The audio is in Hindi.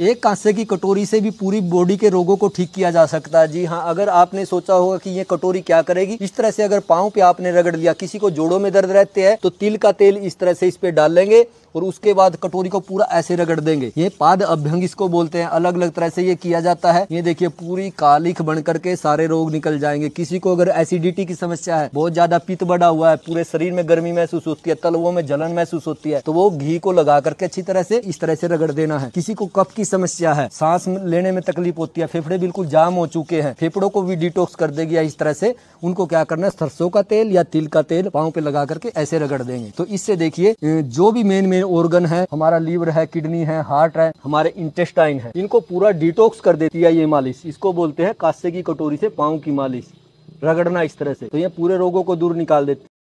एक कांसे की कटोरी से भी पूरी बॉडी के रोगों को ठीक किया जा सकता है जी हाँ अगर आपने सोचा होगा कि ये कटोरी क्या करेगी इस तरह से अगर पाँव पे आपने रगड़ लिया किसी को जोड़ों में दर्द रहते हैं तो तिल का तेल इस तरह से इस पे डाल लेंगे और उसके बाद कटोरी को पूरा ऐसे रगड़ देंगे ये पाद अभ्यंग इसको बोलते हैं अलग अलग तरह से ये किया जाता है ये देखिए पूरी कालिख बन करके सारे रोग निकल जाएंगे किसी को अगर एसिडिटी की समस्या है बहुत ज्यादा पित्त बढ़ा हुआ है पूरे शरीर में गर्मी महसूस होती है तलवों में जलन महसूस होती है तो वो घी को लगा करके अच्छी तरह से इस तरह से रगड़ देना है किसी को कप की समस्या है सांस लेने में तकलीफ होती है फेफड़े बिल्कुल जाम हो चुके हैं फेफड़ों को भी डिटॉक्स कर देगी या इस तरह से उनको क्या करना है सरसों का तेल या तिल का तेल पाओ पे लगा करके ऐसे रगड़ देंगे तो इससे देखिए जो भी मेन मेन ऑर्गन है हमारा लीवर है किडनी है हार्ट है हमारे इंटेस्टाइन है इनको पूरा डिटोक्स कर देती है ये मालिश इसको बोलते हैं कास्से की कटोरी से पाओ की मालिश रगड़ना इस तरह से तो ये पूरे रोगों को दूर निकाल देती